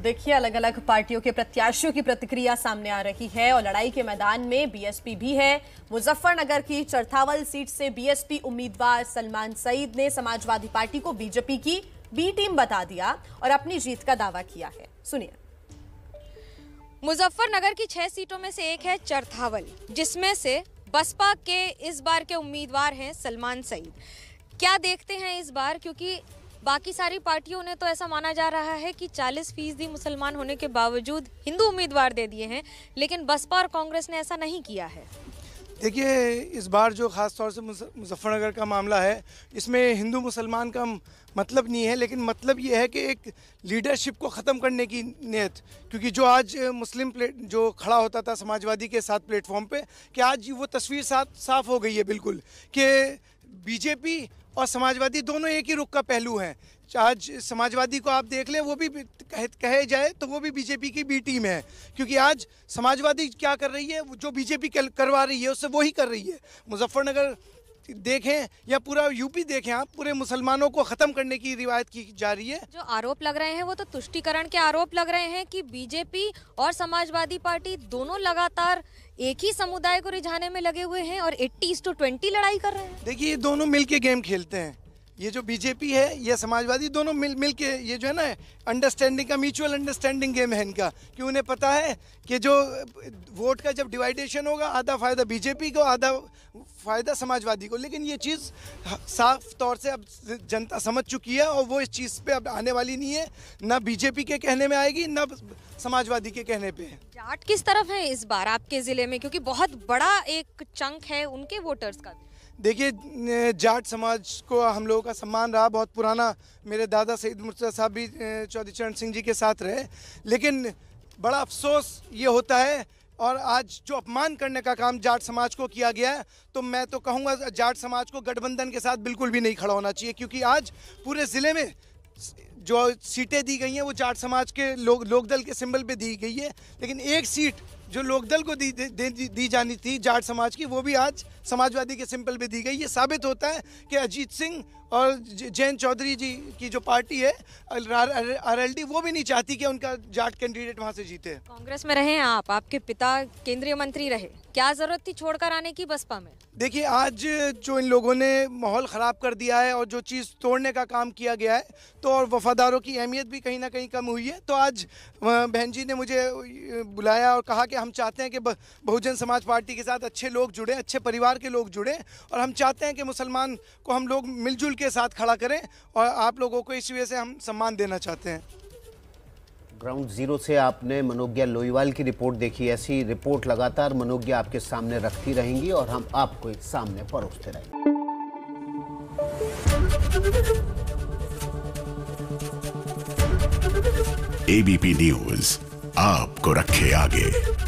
तो देखिए अलग अलग पार्टियों के प्रत्याशियों की प्रतिक्रिया सामने आ रही है और लड़ाई के मैदान में बीएसपी भी है मुजफ्फरनगर की चरथावल सीट से बीएसपी उम्मीदवार सलमान सईद ने समाजवादी पार्टी को बीजेपी की बी टीम बता दिया और अपनी जीत का दावा किया है सुनिए मुजफ्फरनगर की छह सीटों में से एक है चरथावल जिसमें से बसपा के इस बार के उम्मीदवार हैं सलमान सईद क्या देखते हैं इस बार क्योंकि बाकी सारी पार्टियों ने तो ऐसा माना जा रहा है कि चालीस फीसदी मुसलमान होने के बावजूद हिंदू उम्मीदवार दे दिए हैं लेकिन बसपा और कांग्रेस ने ऐसा नहीं किया है देखिए इस बार जो ख़ास तौर से मुजफ्फरनगर का मामला है इसमें हिंदू मुसलमान का मतलब नहीं है लेकिन मतलब ये है कि एक लीडरशिप को ख़त्म करने की नीयत क्योंकि जो आज मुस्लिम प्लेट जो खड़ा होता था समाजवादी के साथ प्लेटफॉर्म पे कि आज वो तस्वीर साफ साफ हो गई है बिल्कुल कि बीजेपी और समाजवादी दोनों एक ही रुख का पहलू हैं आज समाजवादी को आप देख लें वो भी कहे, कहे जाए तो वो भी बीजेपी की बी टीम है क्योंकि आज समाजवादी क्या कर रही है जो बीजेपी करवा रही है उससे वो ही कर रही है मुजफ्फरनगर देखें या पूरा यूपी देखें आप पूरे मुसलमानों को खत्म करने की रिवायत की जा रही है जो आरोप लग रहे हैं वो तो तुष्टिकरण के आरोप लग रहे हैं कि बीजेपी और समाजवादी पार्टी दोनों लगातार एक ही समुदाय को रिझाने में लगे हुए हैं और एट्टीज टू ट्वेंटी लड़ाई कर रहे हैं देखिए ये दोनों मिलके गेम खेलते हैं ये जो बीजेपी है ये समाजवादी दोनों मिल मिल के ये जो है ना अंडरस्टैंडिंग का म्यूचुअल अंडरस्टैंडिंग गेम है इनका कि उन्हें पता है कि जो वोट का जब डिवाइडेशन होगा आधा फ़ायदा बीजेपी को आधा फ़ायदा समाजवादी को लेकिन ये चीज़ साफ तौर से अब जनता समझ चुकी है और वो इस चीज़ पे अब आने वाली नहीं है ना बीजेपी के कहने में आएगी ना समाजवादी के कहने पे जाट किस तरफ है इस बार आपके ज़िले में क्योंकि बहुत बड़ा एक चंक है उनके वोटर्स का देखिए जाट समाज को हम लोगों का सम्मान रहा बहुत पुराना मेरे दादा सईद मुर्तजा साहब भी चौधरी चरण सिंह जी के साथ रहे लेकिन बड़ा अफसोस ये होता है और आज जो अपमान करने का काम जाट समाज को किया गया है तो मैं तो कहूँगा जाट समाज को गठबंधन के साथ बिल्कुल भी नहीं खड़ा होना चाहिए क्योंकि आज पूरे ज़िले में जो सीटें दी गई हैं वो जाट समाज के लोग लोकदल के सिंबल पे दी गई है लेकिन एक सीट जो लोकदल को दी, दे, दी, दी जानी थी जाट समाज की वो भी आज समाजवादी के सिंपल पे दी गई ये साबित होता है कि अजीत सिंह और जैन चौधरी जी की जो पार्टी है आरएलडी वो भी नहीं चाहती कि उनका जाट कैंडिडेट वहाँ से जीते कांग्रेस में रहे आप आपके पिता केंद्रीय मंत्री रहे क्या जरूरत थी छोड़कर आने की बसपा में देखिए आज जो इन लोगों ने माहौल ख़राब कर दिया है और जो चीज़ तोड़ने का काम किया गया है तो और वफादारों की अहमियत भी कहीं ना कहीं कम हुई है तो आज बहन जी ने मुझे बुलाया और कहा कि हम चाहते हैं कि बहुजन समाज पार्टी के साथ अच्छे लोग जुड़े अच्छे परिवार के लोग जुड़े और हम चाहते हैं कि मुसलमान को हम लोग मिलजुल के साथ खड़ा करें और आप लोगों को इस वजह से हम सम्मान देना चाहते हैं ग्राउंड जीरो से आपने मनोज्ञा लोईवाल की रिपोर्ट देखी ऐसी रिपोर्ट लगातार मनोज्ञा आपके सामने रखती रहेंगी और हम आपको एक सामने परोसते रहेंगे एबीपी न्यूज आपको रखे आगे